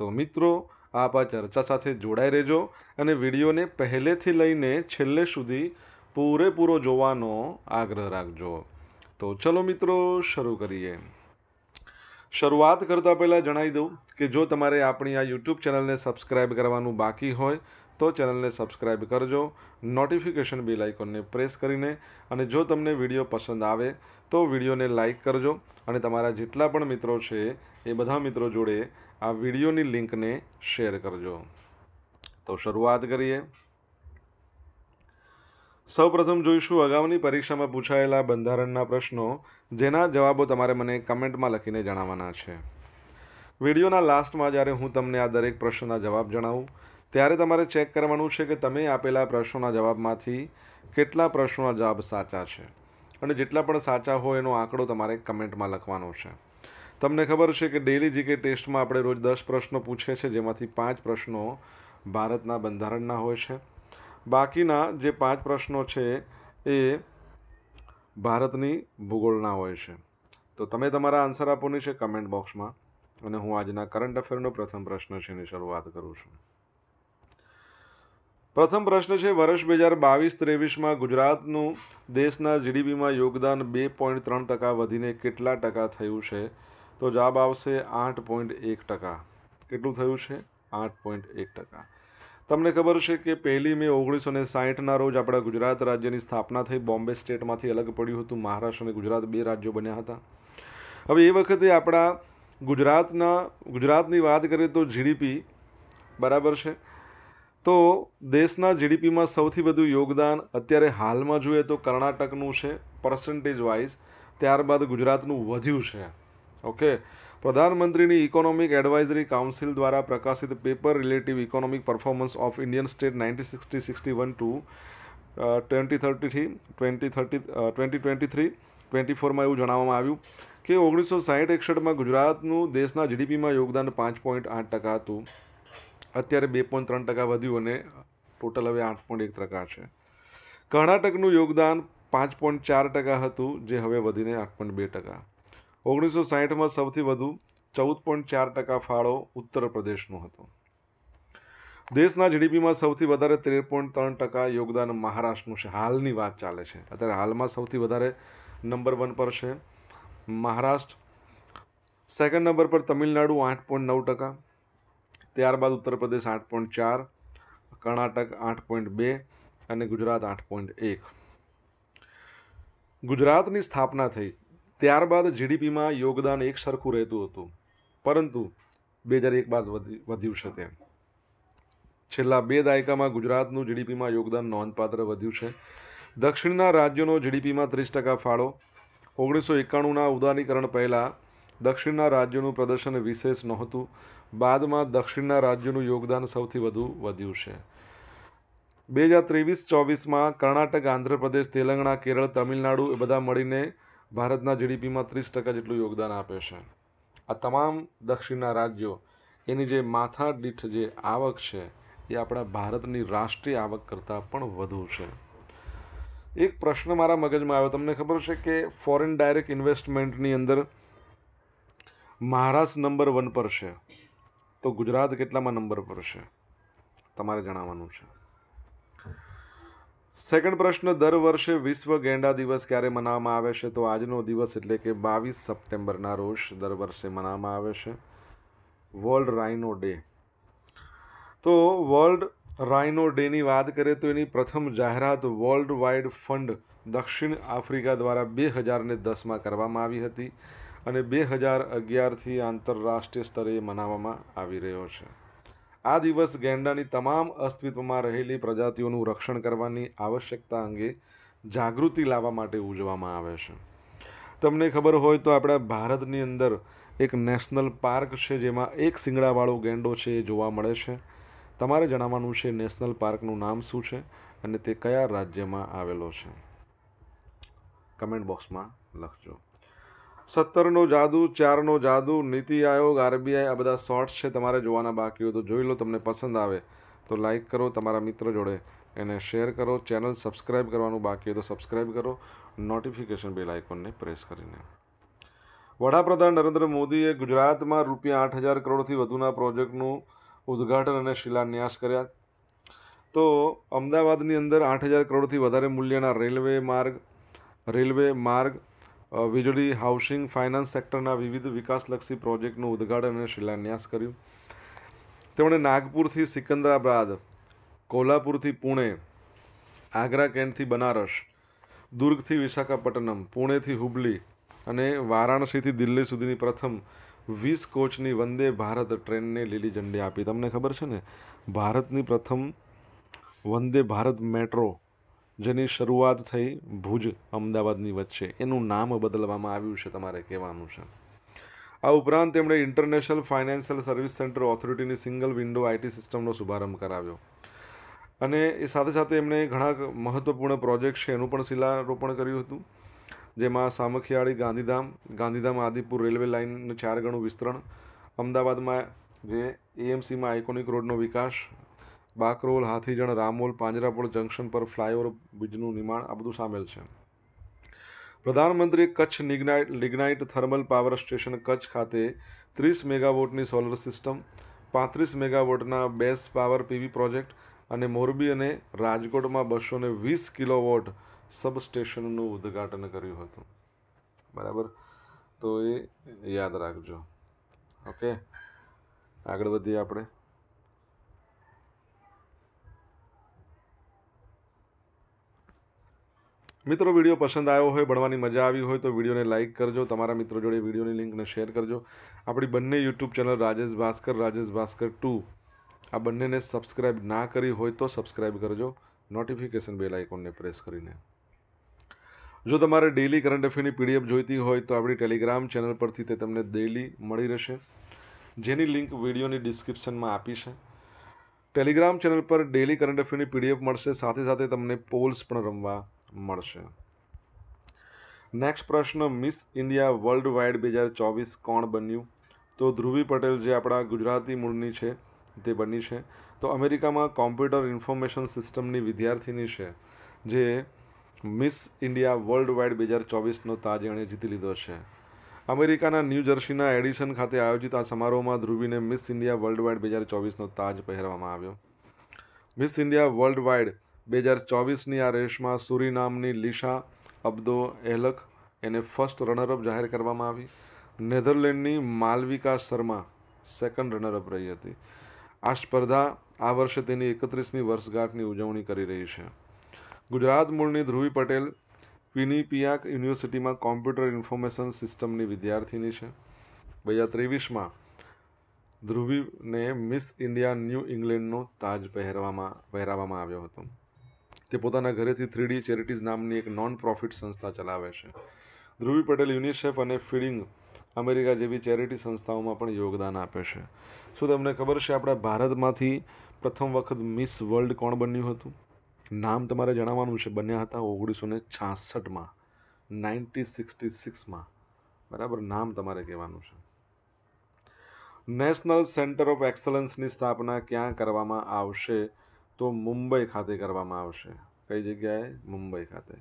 તો મિત્રો આપ આ ચર્ચા સાથે જોડાઈ રહેજો અને વિડીયોને પહેલેથી લઈને છેલ્લે સુધી પૂરેપૂરો જોવાનો આગ્રહ રાખજો તો ચલો મિત્રો શરૂ કરીએ શરૂઆત કરતાં પહેલાં જણાવી દઉં કે જો તમારે આપણી આ યુટ્યુબ ચેનલને સબસ્ક્રાઈબ કરવાનું બાકી હોય તો ચેનલને સબસ્ક્રાઇબ કરજો નોટિફિકેશન બેલ આઇકોનને પ્રેસ કરીને અને જો તમને વિડીયો પસંદ આવે તો વિડીયોને લાઇક કરજો અને તમારા જેટલા પણ મિત્રો છે એ બધા મિત્રો જોડે આ વિડીયોની લિંકને શેર કરજો તો શરૂઆત કરીએ સૌપ્રથમ જોઈશું અગાઉની પરીક્ષામાં પૂછાયેલા બંધારણના પ્રશ્નો જેના જવાબો તમારે મને કમેન્ટમાં લખીને જણાવવાના છે વિડીયોના લાસ્ટમાં જ્યારે હું તમને આ દરેક પ્રશ્નના જવાબ જણાવું ત્યારે તમારે ચેક કરવાનું છે કે તમે આપેલા પ્રશ્નોના જવાબમાંથી કેટલા પ્રશ્નોના જવાબ સાચા છે અને જેટલા પણ સાચા હોય એનો આંકડો તમારે કમેન્ટમાં લખવાનો છે તમને ખબર છે કે ડેલી જીકે ટેસ્ટમાં આપણે રોજ દસ પ્રશ્નો પૂછે છે જેમાંથી પાંચ પ્રશ્નો ભારતના બંધારણના હોય છે બાકીના જે પાંચ પ્રશ્નો છે એ ભારતની ભૂગોળના હોય છે તો તમે તમારા આન્સર આપોની છે કમેન્ટ બોક્સમાં અને હું આજના કરંટ અફેરનો પ્રથમ પ્રશ્ન છે એની શરૂઆત કરું છું પ્રથમ પ્રશ્ન છે વર્ષ બે હજાર બાવીસ ત્રેવીસમાં ગુજરાતનું દેશના જીડીપીમાં યોગદાન બે પોઈન્ટ ત્રણ ટકા વધીને કેટલા ટકા થયું છે તો જવાબ આવશે આઠ પોઈન્ટ એક ટકા કેટલું થયું છે આઠ પોઈન્ટ એક ટકા તમને ખબર છે કે પહેલી મે ઓગણીસો ને સાહીઠના રોજ આપણા ગુજરાત રાજ્યની સ્થાપના થઈ બોમ્બે સ્ટેટમાંથી અલગ પડ્યું હતું મહારાષ્ટ્ર અને ગુજરાત બે રાજ્યો બન્યા હતા હવે એ વખતે આપણા ગુજરાતના ગુજરાતની વાત કરીએ તો જીડીપી બરાબર છે તો દેશના જીડીપીમાં સૌથી વધુ યોગદાન અત્યારે હાલમાં જોઈએ તો કર્ણાટકનું છે પર્સન્ટેજ વાઇઝ ત્યારબાદ ગુજરાતનું વધ્યું છે ઓકે પ્રધાનમંત્રીની ઇકોનોમિક એડવાઇઝરી કાઉન્સિલ દ્વારા પ્રકાશિત paper relative economic performance of Indian state ninety sixty sixty one two twenty થર્ટીથી twenty thirty twenty twenty three twenty ફોરમાં એવું જણાવવામાં આવ્યું કે ઓગણીસો સાહીઠ એકસઠમાં ગુજરાતનું દેશના જીડીપીમાં યોગદાન પાંચ પોઈન્ટ આઠ ટકા હતું અત્યારે બે પોઈન્ટ ત્રણ ટકા વધ્યું અને ટોટલ હવે આઠ પોઈન્ટ એક ટકા છે કર્ણાટકનું યોગદાન પાંચ પોઈન્ટ ચાર ટકા હતું જે હવે વધીને આઠ પોઈન્ટ બે ટકા ઓગણીસો સાહીઠમાં સૌથી વધુ ચૌદ પોઈન્ટ ચાર ટકા ફાળો ઉત્તર પ્રદેશનો હતો દેશના જીડીપીમાં સૌથી વધારે તેર પોઈન્ટ ત્રણ ટકા યોગદાન મહારાષ્ટ્રનું છે હાલની વાત ચાલે છે અત્યારે હાલમાં સૌથી વધારે નંબર વન પર છે મહારાષ્ટ્ર સેકન્ડ નંબર પર તમિલનાડુ આઠ પોઈન્ટ નવ ટકા ત્યારબાદ ઉત્તર પ્રદેશ આઠ પોઈન્ટ ચાર કર્ણાટક આઠ પોઈન્ટ બે અને ગુજરાત આઠ પોઈન્ટ એક ગુજરાતની સ્થાપના થઈ ત્યારબાદ જીડીપીમાં યોગદાન એક સરખું રહેતું હતું પરંતુ બે હજાર એક બાદ વધ્યું છે તેમ છેલ્લા બે દાયકામાં ગુજરાતનું જીડીપીમાં યોગદાન નોંધપાત્ર વધ્યું છે દક્ષિણના રાજ્યોનો જીડીપીમાં ત્રીસ ટકા ફાળો ઓગણીસો એકાણુંના ઉદારીકરણ પહેલાં દક્ષિણના રાજ્યોનું પ્રદર્શન વિશેષ નહોતું બાદમાં દક્ષિણના રાજ્યોનું યોગદાન સૌથી વધુ વધ્યું છે બે હજાર ત્રેવીસ ચોવીસમાં કર્ણાટક આંધ્રપ્રદેશ તેલંગણા કેરળ તમિલનાડુ એ બધા મળીને ભારતના જીડીપીમાં ત્રીસ ટકા જેટલું યોગદાન આપે છે આ તમામ દક્ષિણના રાજ્યો એની જે માથા દીઠ જે આવક છે એ આપણા ભારતની રાષ્ટ્રીય આવક કરતાં પણ વધુ છે એક પ્રશ્ન મારા મગજમાં આવ્યો તમને ખબર છે કે ફોરેન ડાયરેક્ટ ઇન્વેસ્ટમેન્ટની અંદર મહારાષ્ટ્ર નંબર વન પર છે તો ગુજરાત કેટલામાં નંબર પર છે તમારે જણાવવાનું છે સેકન્ડ પ્રશ્ન દર વર્ષે વિશ્વ ગેંડા દિવસ ક્યારે મનાવવામાં આવે છે તો આજનો દિવસ એટલે કે બાવીસ સપ્ટેમ્બરના રોજ દર વર્ષે મનાવવામાં આવે છે વર્લ્ડ રાઇનો ડે તો વર્લ્ડ રાઇનો ડેની વાત કરીએ તો એની પ્રથમ જાહેરાત વર્લ્ડ વાઇડ ફંડ દક્ષિણ આફ્રિકા દ્વારા બે હજારને દસમાં કરવામાં આવી હતી અને બે હજાર અગિયારથી આંતરરાષ્ટ્રીય સ્તરે મનાવવામાં આવી રહ્યો છે આ દિવસ ગેંડાની તમામ અસ્તિત્વમાં રહેલી પ્રજાતિઓનું રક્ષણ કરવાની આવશ્યકતા અંગે જાગૃતિ લાવવા માટે ઉજવવામાં આવે છે તમને ખબર હોય તો આપણા ભારતની અંદર એક નેશનલ પાર્ક છે જેમાં એક શિંગડાવાળો ગેંડો છે એ જોવા મળે છે તમારે જણાવવાનું છે નેશનલ પાર્કનું નામ શું છે અને તે કયા રાજ્યમાં આવેલો છે કમેન્ટ બોક્સમાં લખજો સત્તરનો જાદુ ચારનો જાદુ નીતિ આયોગ આરબીઆઈ આ બધા શોર્ટ્સ છે તમારે જોવાના બાકી હોય તો જોઈ લો તમને પસંદ આવે તો લાઇક કરો તમારા મિત્ર જોડે એને શેર કરો ચેનલ સબસ્ક્રાઈબ કરવાનું બાકી હોય તો સબસ્ક્રાઈબ કરો નોટિફિકેશન બેલ આઇકોનને પ્રેસ કરીને વડાપ્રધાન નરેન્દ્ર મોદીએ ગુજરાતમાં રૂપિયા આઠ હજાર કરોડથી વધુના પ્રોજેક્ટનું ઉદ્ઘાટન અને શિલાન્યાસ કર્યા તો અમદાવાદની અંદર આઠ હજાર કરોડથી વધારે મૂલ્યના રેલવે માર્ગ રેલવે માર્ગ વીજળી હાઉસિંગ ફાઇનાન્સ સેક્ટરના વિવિધ વિકાસલક્ષી પ્રોજેક્ટનું ઉદ્ઘાટન અને શિલાન્યાસ કર્યું તેમણે નાગપુરથી સિકંદરાબાદ કોલ્હાપુરથી પુણે આગ્રા કેન્ટથી બનારસ દુર્ગથી વિશાખાપટ્ટનમ પુણેથી હુબલી અને વારાણસીથી દિલ્હી સુધીની પ્રથમ વીસ કોચની વંદે ભારત ટ્રેનને લીલી ઝંડી આપી તમને ખબર છે ને ભારતની પ્રથમ વંદે ભારત મેટ્રો જેની શરૂઆત થઈ ભુજ અમદાવાદની વચ્ચે એનું નામ બદલવામાં આવ્યું છે તમારે કહેવાનું છે આ ઉપરાંત તેમણે ઇન્ટરનેશનલ ફાઇનાન્શિયલ સર્વિસ સેન્ટર ઓથોરિટીની સિંગલ વિન્ડો આઈટી સિસ્ટમનો શુભારંભ કરાવ્યો અને એ સાથે સાથે એમણે ઘણા મહત્ત્વપૂર્ણ પ્રોજેક્ટ છે એનું પણ શિલારોપણ કર્યું હતું જેમાં સામખિયાળી ગાંધીધામ ગાંધીધામ આદિપુર રેલવે લાઇનનું ચાર ગણું વિસ્તરણ અમદાવાદમાં જે એએમસીમાં આઇકોનિક રોડનો વિકાસ બાકરોલ હાથીજણ રામોલ પાંજરાપોળ જંકશન પર ફ્લાયઓવર બ્રિજનું નિર્માણ આ બધું સામેલ છે પ્રધાનમંત્રીએ કચ્છ નિગ્નાઇટ lignite thermal power station Kutch ખાતે ત્રીસ મેગાવોટની સોલર સિસ્ટમ પાંત્રીસ મેગાવોટના બેસ પાવર પીવી પ્રોજેક્ટ અને મોરબી અને રાજકોટમાં બસો ને વીસ કિલોવોટ સબસ્ટેશનનું ઉદ્ઘાટન કર્યું હતું બરાબર તો એ યાદ રાખજો ઓકે આગળ વધીએ આપણે મિત્રો વિડીયો પસંદ આવ્યો હોય ભણવાની મજા આવી હોય તો વિડીયોને લાઇક કરજો તમારા મિત્રો જોડે વિડીયોની લિંકને શેર કરજો આપણી બંને YouTube channel Rajesh Bhaskar Rajesh Bhaskar two આ બંનેને સબસ્ક્રાઇબ ના કરી હોય તો સબસ્ક્રાઇબ કરજો નોટિફિકેશન બેલ આઇકોનને પ્રેસ કરીને જો તમારે ડેલી કરંટ અફેરની પીડીએફ જોઈતી હોય તો આપણી ટેલિગ્રામ ચેનલ પરથી તે તમને ડેલી મળી રહેશે જેની લિંક વિડીયોની ડિસ્ક્રિપ્શનમાં આપી છે ટેલિગ્રામ ચેનલ પર ડેલી કરંટ અફેરની પીડીએફ મળશે સાથે સાથે તમને પોલ્સ પણ રમવા મળશે નેક્સ્ટ પ્રશ્ન મિસ ઇન્ડિયા વર્લ્ડ વાઇડ બે હજાર ચોવીસ કોણ બન્યું તો ધ્રુવી પટેલ જે આપણા ગુજરાતી મૂળની છે તે બની છે તો અમેરિકામાં કોમ્પ્યુટર ઇન્ફોર્મેશન સિસ્ટમની વિદ્યાર્થીની છે જે મિસ ઇન્ડિયા વર્લ્ડ વાઇડ બે હજાર ચોવીસનો તાજ એણે જીતી લીધો છે અમેરિકાના ન્યૂ જર્સીના એડિશન ખાતે આયોજિત આ સમારોહમાં ધ્રુવીને મિસ ઇન્ડિયા વર્લ્ડ વાઇડ બે હજાર ચોવીસનો તાજ પહેરવામાં આવ્યો મિસ ઇન્ડિયા વર્લ્ડ વાઇડ બે હજાર ચોવીસની આ રેસમાં સુરીનામની લિશા અબ્દો એહલક એને ફર્સ્ટ રનરઅપ જાહેર કરવામાં આવી નેધરલેન્ડની માલવિકા શર્મા સેકન્ડ રનરઅપ રહી હતી આ સ્પર્ધા આ વર્ષે તેની એકત્રીસમી વર્ષગાંઠની ઉજવણી કરી રહી છે ગુજરાત મૂળની ધ્રુવી પટેલ વિનિપિયાક યુનિવર્સિટીમાં કોમ્પ્યુટર ઇન્ફોર્મેશન સિસ્ટમની વિદ્યાર્થીની છે બે હજાર ત્રેવીસમાં ધ્રુવીને મિસ ઇન્ડિયા ન્યૂ ઇંગ્લેન્ડનો તાજ પહેરવામાં પહેરાવવામાં આવ્યો હતો તે પોતાના ઘરેથી થ્રીડી ચેરિટીઝ નામની એક નોન પ્રોફિટ સંસ્થા ચલાવે છે ધ્રુવી પટેલ યુનિસેફ અને ફીડિંગ અમેરિકા જેવી ચેરિટી સંસ્થાઓમાં પણ યોગદાન આપે છે શું તમને ખબર છે આપણા ભારતમાંથી પ્રથમ વખત મિસ વર્લ્ડ કોણ બન્યું હતું નામ તમારે જણાવવાનું છે બન્યા હતા ઓગણીસો ને છાસઠમાં નાઇન્ટી સિક્સટી સિક્સમાં બરાબર નામ તમારે કહેવાનું છે નેશનલ સેન્ટર ઓફ એક્સલન્સની સ્થાપના ક્યાં કરવામાં આવશે તો મુંબઈ ખાતે કરવામાં આવશે કઈ જગ્યાએ મુંબઈ ખાતે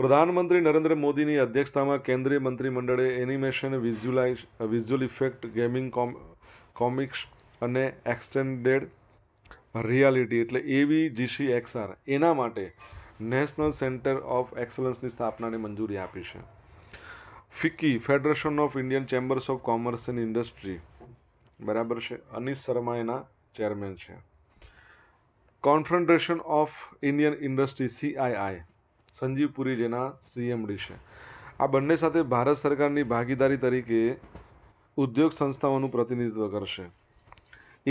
પ્રધાનમંત્રી નરેન્દ્ર મોદીની અધ્યક્ષતામાં કેન્દ્રીય મંત્રીમંડળે animation visualise visual effect gaming comics અને એક્સટેન્ડેડ રિયાલિટી એટલે એવી જીસી એક્સઆર એના માટે નેશનલ સેન્ટર ઓફ એક્સલન્સની સ્થાપનાને મંજૂરી આપી છે FICCI federation of Indian chambers of commerce and industry બરાબર છે અનિશ શર્મા એના ચેરમેન છે confederation of Indian industry CII Sanjiv Puri જેના સીએમડી છે આ બંને સાથે ભારત સરકારની ભાગીદારી તરીકે ઉદ્યોગ સંસ્થાઓનું પ્રતિનિધિત્વ કરશે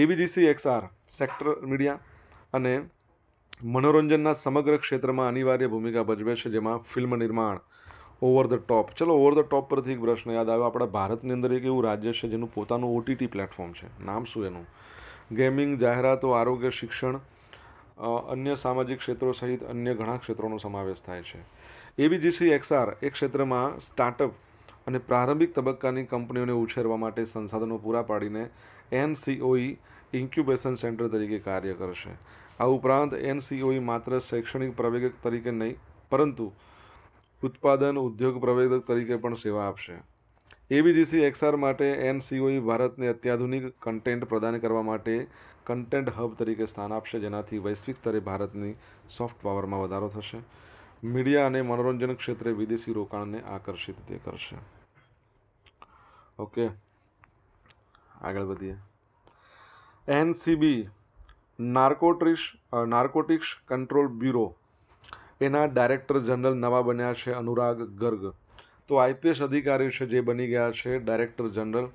એબીજીસી એક્સઆર સેક્ટર મીડિયા અને મનોરંજનના સમગ્ર ક્ષેત્રમાં અનિવાર્ય ભૂમિકા ભજવે છે જેમાં ફિલ્મ નિર્માણ ઓવર ધ ટોપ ચલો ઓવર ધ ટોપ પરથી એક પ્રશ્ન યાદ આવ્યો આપણા ભારતની અંદર એક એવું રાજ્ય છે જેનું પોતાનું ઓટીટી પ્લેટફોર્મ છે નામ શું એનું ગેમિંગ જાહેરાતો આરોગ્ય શિક્ષણ અન્ય સામાજિક ક્ષેત્રો સહિત અન્ય ઘણા ક્ષેત્રોનો સમાવેશ થાય છે એબીજીસી એક્સઆર એ ક્ષેત્રમાં સ્ટાર્ટઅપ અને પ્રારંભિક તબક્કાની કંપનીઓને ઉછેરવા માટે સંસાધનો પૂરા પાડીને એનસીઓઈ ઇન્ક્યુબેશન સેન્ટર તરીકે કાર્ય કરશે આ ઉપરાંત એનસીઓઈ e માત્ર શૈક્ષણિક પ્રવેગક તરીકે નહીં પરંતુ ઉત્પાદન ઉદ્યોગ પ્રવેદક તરીકે પણ સેવા આપશે એબીજીસી એક્સઆર માટે એનસીઓઈ e ભારતને અત્યાધુનિક કન્ટેન્ટ પ્રદાન કરવા માટે કન્ટેન્ટ હબ તરીકે સ્થાન આપશે જેનાથી વૈશ્વિક સ્તરે ભારતની સોફ્ટ પાવરમાં વધારો થશે મીડિયા અને મનોરંજન ક્ષેત્રે વિદેશી રોકાણને આકર્ષિત તે કરશે ઓકે આગળ વધીએ એનસીબી નાર્કોટ્રિશ નાર્કોટિક્સ કંટ્રોલ બ્યુરો એના ડાયરેક્ટર જનરલ નવા બન્યા છે અનુરાગ ગર્ગ તો આઈપીએસ અધિકારી છે જે બની ગયા છે ડાયરેક્ટર જનરલ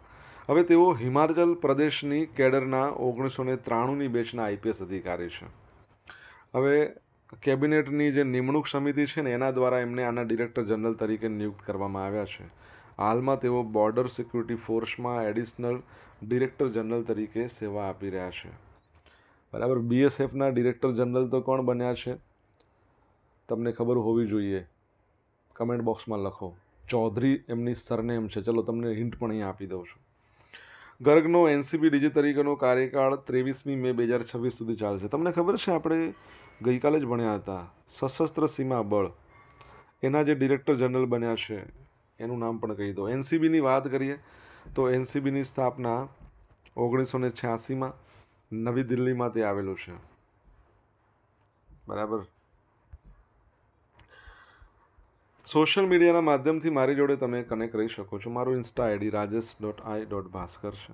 હવે તેઓ હિમાચલ પ્રદેશની કેડરના ઓગણીસો ને ત્રાણુંની બેચના આઈપીએસ અધિકારી છે હવે કેબિનેટની જે નિમણૂક સમિતિ છે ને એના દ્વારા એમને આના ડિરેક્ટર જનરલ તરીકે નિયુક્ત કરવામાં આવ્યા છે હાલમાં તેઓ બોર્ડર સિક્યુરિટી ફોર્સમાં એડિશનલ ડિરેક્ટર જનરલ તરીકે સેવા આપી રહ્યા છે બરાબર બીએસએફના ડિરેક્ટર જનરલ તો કોણ બન્યા છે તમને ખબર હોવી જોઈએ કમેન્ટ બોક્સમાં લખો ચૌધરી એમની સરનેમ છે ચલો તમને હિન્ટ પણ અહીંયા આપી દઉં છું ગર્ગનો એનસીબી ડીજી તરીકેનો કાર્યકાળ ત્રેવીસમી મે બે હજાર છવ્વીસ સુધી ચાલશે તમને ખબર છે આપણે ગઈકાલે જ ભણ્યા હતા સશસ્ત્ર સીમા બળ એના જે ડિરેક્ટર જનરલ બન્યા છે એનું નામ પણ કહી દો એનસીબીની વાત કરીએ તો એનસીબીની સ્થાપના ઓગણીસો ને છ્યાસીમાં નવી દિલ્હીમાં તે આવેલું છે બરાબર સોશિયલ મીડિયાના માધ્યમથી મારી જોડે તમે કનેક્ટ રહી શકો છો મારું Insta ID Rajesh dot I dot Bhaskar છે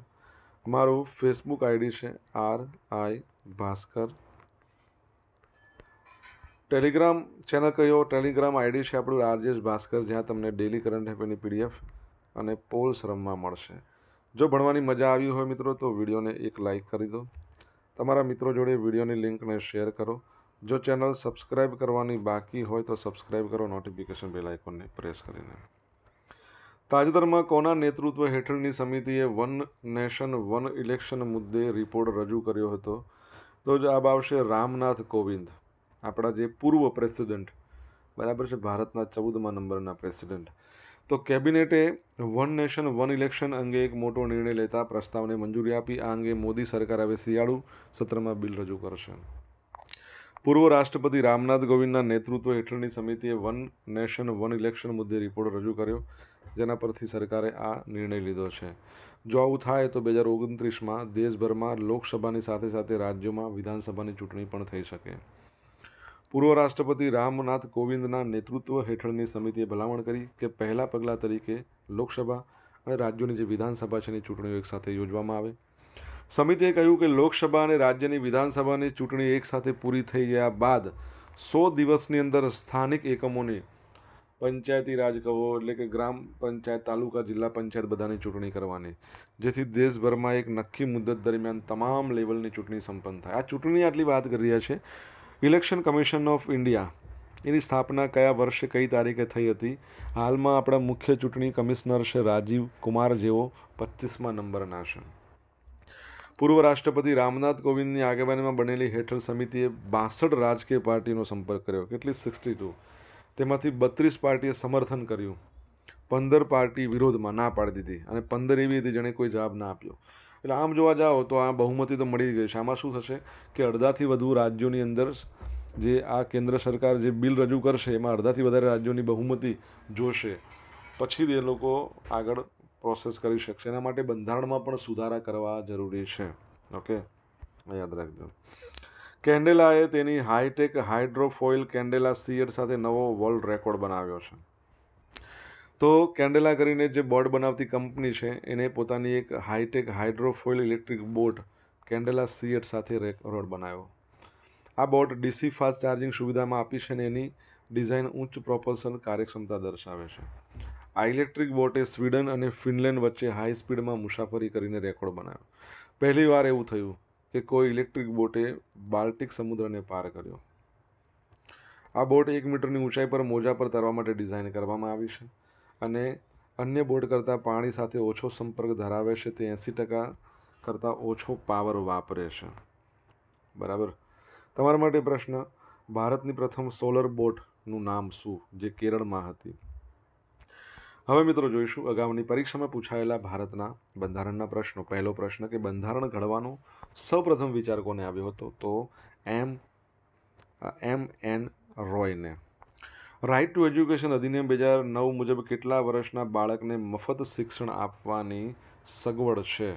મારું ફેસબુક આઈડી છે R I Bhaskar Telegram channel કયો ટેલિગ્રામ આઈડી છે આપણું રાજેશ ભાસ્કર જ્યાં તમને ડેલી કરંટ અફેરની પીડીએફ અને પોલ્સ રમવા મળશે જો ભણવાની મજા આવી હોય મિત્રો તો વિડીયોને એક લાઇક કરી દો તમારા મિત્રો જોડે વિડીયોની લિંકને શેર કરો જો ચેનલ સબસ્ક્રાઈબ કરવાની બાકી હોય તો સબસ્ક્રાઈબ કરો નોટિફિકેશન બેલ આઇકોનને પ્રેસ કરીને તાજેતરમાં કોના નેતૃત્વ હેઠળની સમિતિએ વન નેશન વન ઇલેક્શન મુદ્દે રિપોર્ટ રજૂ કર્યો હતો તો જવાબ આવશે રામનાથ કોવિંદ આપણા જે પૂર્વ પ્રેસિડેન્ટ બરાબર છે ભારતના ચૌદમા નંબરના પ્રેસિડેન્ટ તો કેબિનેટે વન નેશન વન ઇલેક્શન અંગે એક મોટો નિર્ણય લેતા પ્રસ્તાવને મંજૂરી આપી આ અંગે મોદી સરકાર હવે શિયાળુ સત્રમાં બિલ રજૂ કરશે પૂર્વ રાષ્ટ્રપતિ રામનાથ કોવિંદના નેતૃત્વ હેઠળની સમિતિએ વન નેશન વન ઇલેક્શન મુદ્દે રિપોર્ટ રજૂ કર્યો જેના પરથી સરકારે આ નિર્ણય લીધો છે જો આવું થાય તો બે હજાર ઓગણત્રીસમાં દેશભરમાં લોકસભાની સાથે સાથે રાજ્યોમાં વિધાનસભાની ચૂંટણી પણ થઈ શકે પૂર્વ રાષ્ટ્રપતિ રામનાથ કોવિંદના નેતૃત્વ હેઠળની સમિતિએ ભલામણ કરી કે પહેલા પગલાં તરીકે લોકસભા અને રાજ્યોની જે વિધાનસભા છે એની ચૂંટણીઓ એકસાથે યોજવામાં આવે સમિતિએ કહ્યું કે લોકસભા અને રાજ્યની વિધાનસભાની ચૂંટણી એકસાથે પૂરી થઈ ગયા બાદ સો દિવસની અંદર સ્થાનિક એકમોની પંચાયતી રાજ કહો એટલે કે ગ્રામ પંચાયત તાલુકા જિલ્લા પંચાયત બધાની ચૂંટણી કરવાની જેથી દેશભરમાં એક નક્કી મુદત દરમિયાન તમામ લેવલની ચૂંટણી સંપન્ન થાય આ ચૂંટણી આટલી વાત કરી રહ્યા છે ઇલેક્શન કમિશન ઓફ ઇન્ડિયા એની સ્થાપના કયા વર્ષે કઈ તારીખે થઈ હતી હાલમાં આપણા મુખ્ય ચૂંટણી કમિશનર છે રાજીવ કુમાર જેવો પચીસમાં નંબરના છે પૂર્વ રાષ્ટ્રપતિ રામનાથ કોવિંદની આગેવાનીમાં બનેલી હેઠળ સમિતિએ બાસઠ રાજકીય પાર્ટીનો સંપર્ક કર્યો કેટલી સિક્સટી ટુ તેમાંથી બત્રીસ પાર્ટીએ સમર્થન કર્યું પંદર પાર્ટી વિરોધમાં ના પાડી દીધી અને પંદર એવી હતી જેણે કોઈ જવાબ ના આપ્યો એટલે આમ જોવા જાઓ તો આ બહુમતી તો મળી ગઈ છે આમાં શું થશે કે અડધાથી વધુ રાજ્યોની અંદર જે આ કેન્દ્ર સરકાર જે બિલ રજૂ કરશે એમાં અડધાથી વધારે રાજ્યોની બહુમતી જોશે પછી એ લોકો આગળ પ્રોસેસ કરી શકશે એના માટે બંધારણમાં પણ સુધારા કરવા જરૂરી છે ઓકે યાદ રાખજો કેન્ડેલાએ તેની હાઈટેક હાઇડ્રોફોઇલ કેન્ડેલા સીયર સાથે નવો વર્લ્ડ રેકોર્ડ બનાવ્યો છે તો કેન્ડેલા કરીને જે બોર્ડ બનાવતી કંપની છે એને પોતાની એક hi tech hydrofoil electric boat Candela સીયર સાથે રેકોર્ડ બનાવ્યો આ બોટ ડીસી ફાસ્ટ ચાર્જિંગ સુવિધામાં આપી છે અને એની ડિઝાઇન ઉચ્ચ પ્રોપલ્સન કાર્યક્ષમતા દર્શાવે છે આ ઇલેક્ટ્રિક બોટે સ્વીડન અને ફિનલેન્ડ વચ્ચે હાઈ સ્પીડમાં મુસાફરી કરીને રેકોર્ડ બનાવ્યો પહેલીવાર એવું થયું કે કોઈ ઇલેક્ટ્રિક બોટે બાલ્ટિક સમુદ્રને પાર કર્યો આ બોટ એક મીટરની ઊંચાઈ પર મોજા પર તરવા માટે ડિઝાઇન કરવામાં આવી છે અને અન્ય બોટ કરતાં પાણી સાથે ઓછો સંપર્ક ધરાવે છે તે એંસી ટકા કરતાં ઓછો પાવર વાપરે છે બરાબર તમારા માટે પ્રશ્ન ભારતની પ્રથમ સોલર બોટનું નામ શું જે કેરળમાં હતી હવે મિત્રો જોઈશું અગાઉની પરીક્ષામાં પૂછાયેલા ભારતના બંધારણના પ્રશ્નો પહેલો પ્રશ્ન કે બંધારણ ઘડવાનો સૌપ્રથમ વિચાર કોને આવ્યો હતો તો એમ એમ એન રોયને રાઇટ ટુ એજ્યુકેશન અધિનિયમ બે હજાર નવ મુજબ કેટલા વર્ષના બાળકને મફત શિક્ષણ આપવાની સગવડ છે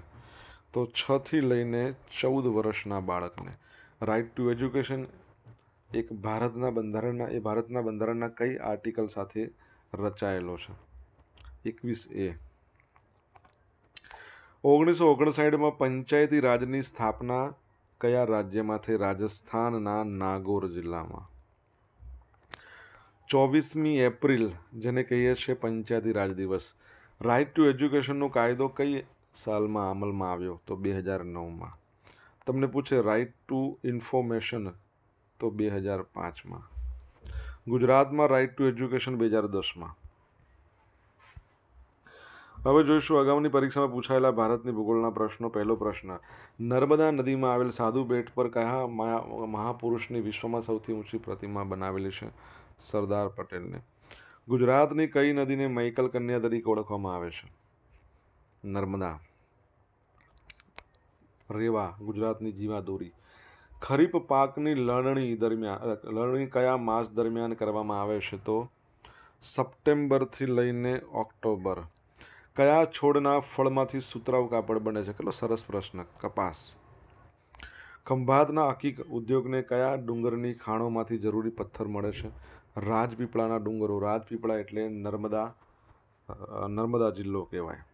તો છથી લઈને ચૌદ વર્ષના બાળકને રાઇટ ટુ એજ્યુકેશન એક ભારતના બંધારણના એ ભારતના બંધારણના કઈ આર્ટિકલ સાથે રચાયેલો છે એકવીસ એ ઓગણીસો ઓગણસાઠમાં પંચાયતી રાજની સ્થાપના કયા રાજ્યમાં થઈ રાજસ્થાનના નાગોર જિલ્લામાં ચોવીસમી એપ્રિલ જેને કહીએ છીએ પંચાયતી રાજ દિવસ રાઈટ ટુ એજ્યુકેશનનો કાયદો કઈ સાલમાં અમલમાં આવ્યો તો બે હજાર નવમાં તમને પૂછે રાઇટ ટુ ઇન્ફોર્મેશન તો બે હજાર પાંચમાં ગુજરાતમાં રાઇટ ટુ એજ્યુકેશન બે હજાર દસમાં હવે જોઈશું અગાઉની પરીક્ષામાં પૂછાયેલા ભારતની ભૂગોળના પ્રશ્નો પહેલો પ્રશ્ન નર્મદા નદીમાં આવેલ સાધુ બેટ પર કયા મહાપુરુષની વિશ્વમાં સૌથી ઊંચી પ્રતિમા બનાવેલી છે સરદાર પટેલને ગુજરાતની કઈ નદીને મૈકલ કન્યા તરીકે ઓળખવામાં આવે છે નર્મદા રેવા ગુજરાતની જીવા દોરી ખરીફ પાકની લણણી દરમિયાન લણણી કયા માસ દરમિયાન કરવામાં આવે છે તો સપ્ટેમ્બરથી લઈને ઓક્ટોબર કયા છોડના ફળમાંથી સુતરાઉ કાપડ બને છે કેટલો સરસ પ્રશ્ન કપાસ ખંભાતના હકીક ઉદ્યોગને કયા ડુંગરની ખાણોમાંથી જરૂરી પથ્થર મળે છે રાજપીપળાના ડુંગરો રાજપીપળા એટલે નર્મદા નર્મદા જિલ્લો કહેવાય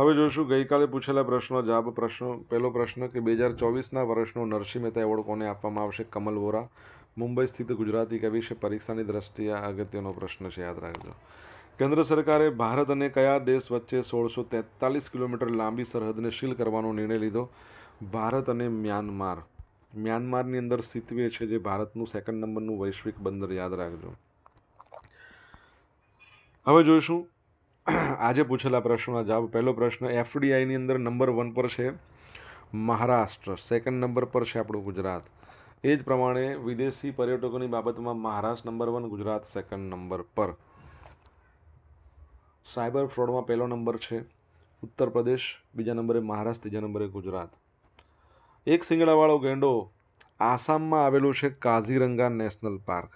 હવે જોઈશું ગઈકાલે પૂછેલા પ્રશ્નો જાબ પ્રશ્નો પહેલો પ્રશ્ન કે બે હજાર ચોવીસના વર્ષનો નરસિંહ મહેતા એવોર્ડ કોને આપવામાં આવશે કમલ વોરા મુંબઈ સ્થિત ગુજરાતી કવિ છે પરીક્ષાની દ્રષ્ટિએ અગત્યનો પ્રશ્ન છે યાદ રાખજો કેન્દ્ર સરકારે ભારત અને કયા દેશ વચ્ચે સોળસો તેતાલીસ કિલોમીટર લાંબી સરહદને શીલ કરવાનો નિર્ણય લીધો ભારત અને મ્યાનમાર મ્યાનમારની અંદર સિત્વે છે જે ભારતનું સેકન્ડ નંબરનું વૈશ્વિક બંદર યાદ રાખજો હવે જોઈશું આજે પૂછેલા પ્રશ્નોના જવાબ પહેલો પ્રશ્ન એફડીઆઈની અંદર નંબર વન પર છે મહારાષ્ટ્ર સેકન્ડ નંબર પર છે આપણું ગુજરાત એ જ પ્રમાણે વિદેશી પર્યટકોની બાબતમાં Maharashtra number one Gujarat second number પર સાયબર ફ્રોડમાં પહેલો નંબર છે ઉત્તર પ્રદેશ બીજા નંબરે મહારાષ્ટ્ર ત્રીજા નંબરે ગુજરાત એક સિંગડાવાળો ગેંડો આસામમાં આવેલું છે કાઝીરંગા નેશનલ પાર્ક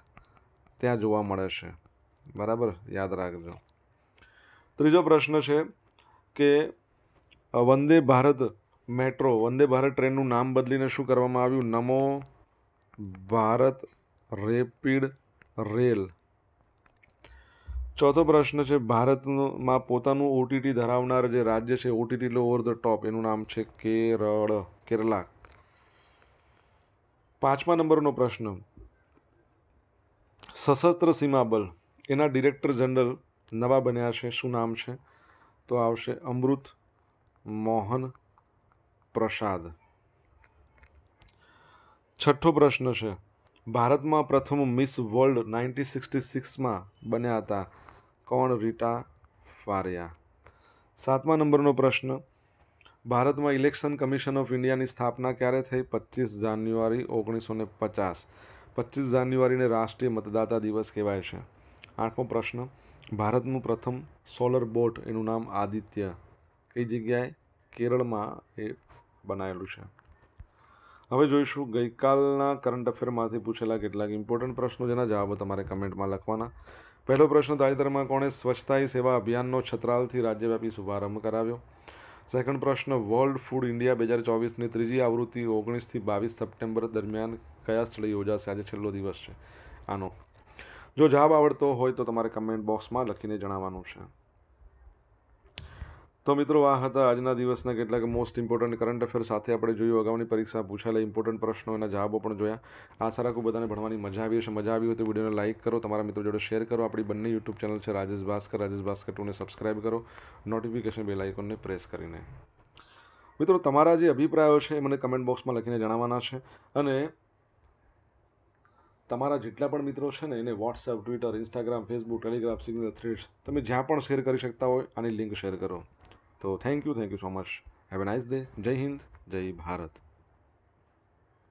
ત્યાં જોવા મળે છે બરાબર યાદ રાખજો ત્રીજો પ્રશ્ન છે કે વંદે ભારત મેટ્રો વંદે ભારત ટ્રેનનું નામ બદલીને શું કરવામાં આવ્યું નમો ભારત રેપિડ રેલ ચોથો પ્રશ્ન છે ભારતમાં પોતાનું ઓટીટી ધરાવનાર જે રાજ્ય છે ઓટીટી ઓવર ધ ટોપ એનું નામ છે કેરળ કેરલા પાંચમા નંબરનો પ્રશ્ન સશસ્ત્ર સીમાબલ એના ડિરેક્ટર જનરલ નવા બન્યા છે શું નામ છે તો આવશે અમૃત મોહન પ્રસાદ છઠ્ઠો પ્રશ્ન છે ભારતમાં પ્રથમ મિસ વર્લ્ડ નાઇન્ટીન સિક્સટી સિક્સમાં બન્યા હતા કોણ રીટા ફારિયા સાતમા નંબરનો પ્રશ્ન ભારતમાં ઇલેક્શન કમિશન ઓફ ઇન્ડિયાની સ્થાપના ક્યારે થઈ પચીસ જાન્યુઆરી ઓગણીસો ને પચાસ પચીસ જાન્યુઆરીને રાષ્ટ્રીય મતદાતા દિવસ કહેવાય છે આઠમો પ્રશ્ન ભારતનું પ્રથમ સોલર બોટ એનું નામ આદિત્ય કઈ જગ્યાએ કેરળમાં એ બનાવેલું છે હવે જોઈશું ગઈકાલના કરંટ અફેરમાંથી પૂછેલા કેટલાક ઇમ્પોર્ટન્ટ પ્રશ્નો જેના જવાબો તમારે કમેન્ટમાં લખવાના પહેલો પ્રશ્ન તાજેતરમાં કોણે સ્વચ્છતા સેવા અભિયાનનો છત્રાલથી રાજ્યવ્યાપી શુભારંભ કરાવ્યો સેકન્ડ પ્રશ્ન વર્લ્ડ ફૂડ ઇન્ડિયા બે હજાર ચોવીસની ત્રીજી આવૃત્તિ ઓગણીસથી બાવીસ સપ્ટેમ્બર દરમિયાન કયા સ્થળે યોજાશે આજે છેલ્લો દિવસ છે આનો જો જવાબ આવડતો હોય તો તમારે કમેન્ટ બોક્સમાં લખીને જણાવવાનું છે તો મિત્રો આ હતા આજના દિવસના કેટલાક મોસ્ટ ઇમ્પોર્ટન્ટ કરંટ અફેર સાથે આપણે જોયું અગાઉની પરીક્ષા પૂછાયેલા ઇમ્પોર્ટન્ટ પ્રશ્નો એના જવાબો પણ જોયા આશા રાખું બધાને ભણવાની મજા આવી હશે મજા આવી હોય તો વિડીયોને લાઇક કરો તમારા મિત્રો જોડે શેર કરો આપણી બંને યુટ્યુબ ચેનલ છે રાજેશ ભાસ્કર રાજેશ ભાસ્કર ટુને સબસ્ક્રાઇબ કરો નોટિફિકેશન બેલ આઇકોનને પ્રેસ કરીને મિત્રો તમારા જે અભિપ્રાયો છે એ મને કમેન્ટ બોક્સમાં લખીને જણાવવાના છે અને તમારા જેટલા પણ મિત્રો છે ને એને WhatsApp Twitter Instagram Facebook Telegram Signal Threads તમે જ્યાં પણ શેર કરી શકતા હોય આની લિંક શેર કરો તો thank you thank you so much have a nice day Jai Hind જય ભારત